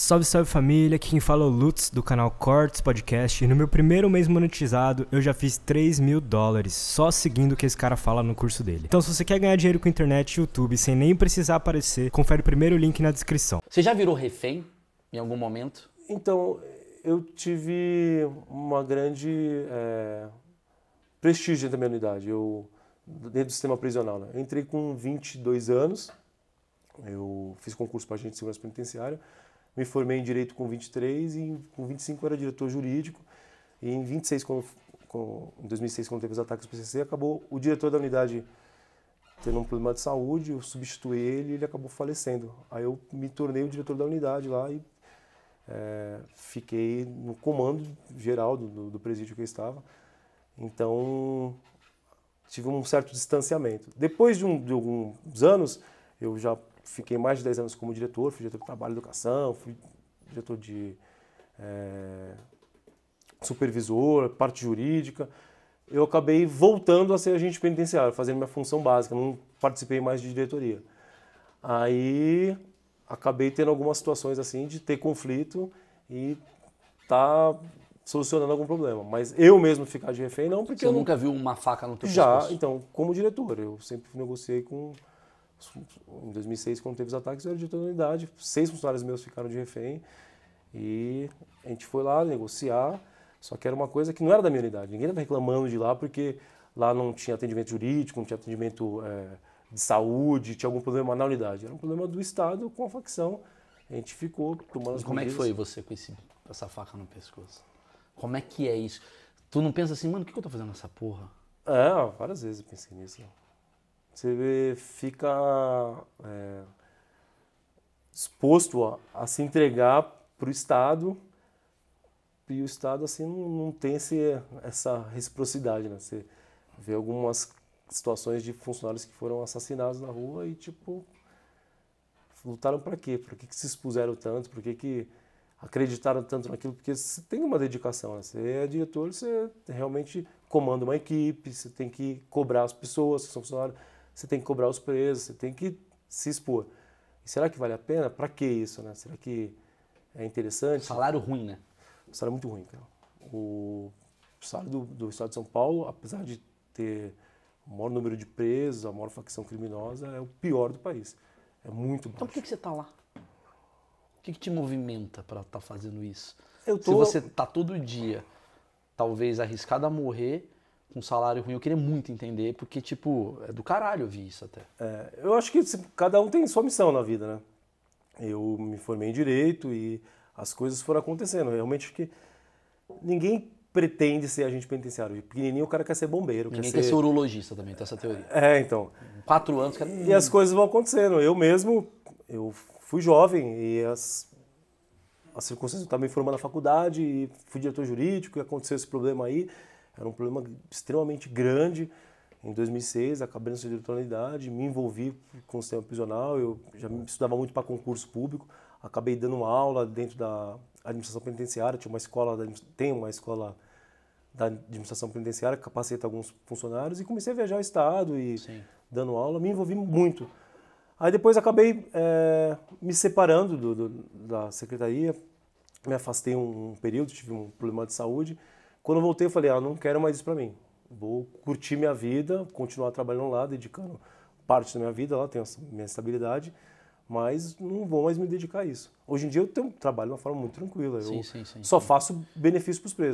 Salve, salve família, aqui quem fala é o Lutz do canal Cortes Podcast e no meu primeiro mês monetizado eu já fiz 3 mil dólares só seguindo o que esse cara fala no curso dele. Então se você quer ganhar dinheiro com internet e YouTube sem nem precisar aparecer, confere o primeiro link na descrição. Você já virou refém em algum momento? Então, eu tive uma grande é, prestígio da minha unidade, eu, dentro do sistema prisional. Né? Eu entrei com 22 anos, eu fiz concurso para agente de segurança penitenciária, me formei em direito com 23 e com 25 era diretor jurídico. E em 26, quando, com, em 2006, quando teve os ataques do PCC, acabou o diretor da unidade tendo um problema de saúde, eu substituí ele e ele acabou falecendo. Aí eu me tornei o diretor da unidade lá e é, fiquei no comando geral do, do presídio que eu estava. Então, tive um certo distanciamento. Depois de, um, de alguns anos, eu já fiquei mais de 10 anos como diretor, fui diretor de trabalho e educação, fui diretor de é, supervisor, parte jurídica. Eu acabei voltando a ser agente penitenciário, fazendo minha função básica, não participei mais de diretoria. Aí acabei tendo algumas situações assim de ter conflito e tá solucionando algum problema. Mas eu mesmo ficar de refém não, porque Você eu nunca não... viu uma faca no teu Já, pescoço? Já, então, como diretor, eu sempre negociei com em 2006, quando teve os ataques, eu era diretor da unidade. Seis funcionários meus ficaram de refém. E a gente foi lá negociar, só que era uma coisa que não era da minha unidade. Ninguém estava reclamando de lá porque lá não tinha atendimento jurídico, não tinha atendimento é, de saúde, tinha algum problema na unidade. Era um problema do Estado com a facção. A gente ficou tomando as e Como medidas. é que foi você com esse, essa faca no pescoço? Como é que é isso? Tu não pensa assim, mano, o que, que eu tô fazendo nessa porra? É, várias vezes eu pensei nisso. Né? você fica é, exposto a, a, se entregar para o Estado e o Estado assim não, não tem esse, essa reciprocidade, né? Você vê algumas situações de funcionários que foram assassinados na rua e tipo lutaram para quê? Por que, que se expuseram tanto? Por que, que acreditaram tanto naquilo? Porque você tem uma dedicação, né? Você é diretor, você realmente comanda uma equipe, você tem que cobrar as pessoas que são funcionários você tem que cobrar os presos, você tem que se expor. E será que vale a pena? Para que isso, né? Será que é interessante? Salário ruim, né? Salário muito ruim, cara. O salário do, do Estado de São Paulo, apesar de ter o maior número de presos, a maior facção criminosa, é o pior do país. É muito baixo. Então por que, que você está lá? O que, que te movimenta para estar tá fazendo isso? Tô... Se você está todo dia, talvez arriscado a morrer, com salário ruim. Eu queria muito entender, porque, tipo, é do caralho ouvir isso até. É, eu acho que cada um tem sua missão na vida, né? Eu me formei em direito e as coisas foram acontecendo. Realmente que ninguém pretende ser agente penitenciário. De pequenininho o cara quer ser bombeiro. Ninguém quer ser, quer ser urologista também, tem essa teoria. É, então. Quatro anos. Cara... E as coisas vão acontecendo. Eu mesmo, eu fui jovem e as, as circunstâncias estava me formando na faculdade, e fui diretor jurídico e aconteceu esse problema aí. Era um problema extremamente grande. Em 2006, acabei na de tonalidade, me envolvi com o sistema prisional, eu já estudava muito para concurso público, acabei dando uma aula dentro da administração penitenciária, tinha uma escola, da, tem uma escola da administração penitenciária que capacita alguns funcionários e comecei a viajar ao estado e Sim. dando aula, me envolvi muito. Aí depois acabei é, me separando do, do, da secretaria, me afastei um período, tive um problema de saúde, quando eu voltei, eu falei, ah, não quero mais isso para mim. Vou curtir minha vida, continuar trabalhando lá, dedicando parte da minha vida lá, tenho minha estabilidade, mas não vou mais me dedicar a isso. Hoje em dia eu tenho, trabalho de uma forma muito tranquila. Sim, eu sim, sim, só faço benefício para os presos.